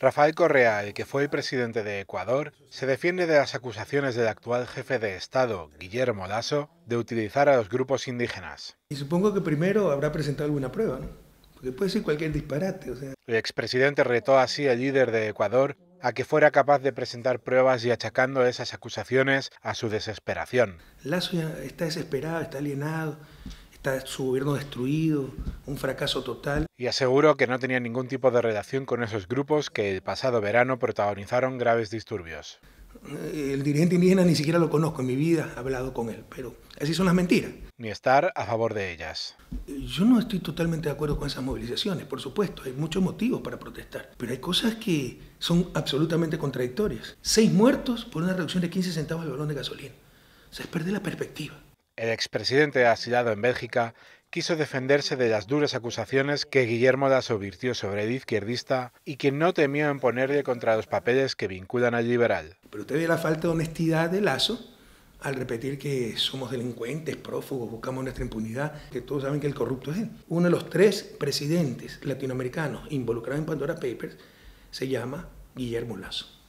Rafael Correa, el que fue presidente de Ecuador, se defiende de las acusaciones del actual jefe de Estado, Guillermo Lasso, de utilizar a los grupos indígenas. Y supongo que primero habrá presentado alguna prueba, ¿no? Porque puede ser cualquier disparate. O El expresidente retó así al líder de Ecuador a que fuera capaz de presentar pruebas y achacando esas acusaciones a su desesperación. Lasso está desesperado, está alienado, está su gobierno destruido, un fracaso total. Y aseguró que no tenía ningún tipo de relación con esos grupos que el pasado verano protagonizaron graves disturbios. Eh, el dirigente indígena ni siquiera lo conozco, en mi vida he hablado con él, pero así son las mentiras. Ni estar a favor de ellas. Yo no estoy totalmente de acuerdo con esas movilizaciones, por supuesto, hay muchos motivos para protestar, pero hay cosas que son absolutamente contradictorias. Seis muertos por una reducción de 15 centavos al balón de gasolina. O sea, es perder la perspectiva. El expresidente asilado en Bélgica quiso defenderse de las duras acusaciones que Guillermo Lasso virtió sobre el izquierdista y que no temió en ponerle contra los papeles que vinculan al liberal. Pero usted ve la falta de honestidad de Lazo al repetir que somos delincuentes, prófugos, buscamos nuestra impunidad, que todos saben que el corrupto es él. Uno de los tres presidentes latinoamericanos involucrados en Pandora Papers se llama Guillermo Lasso.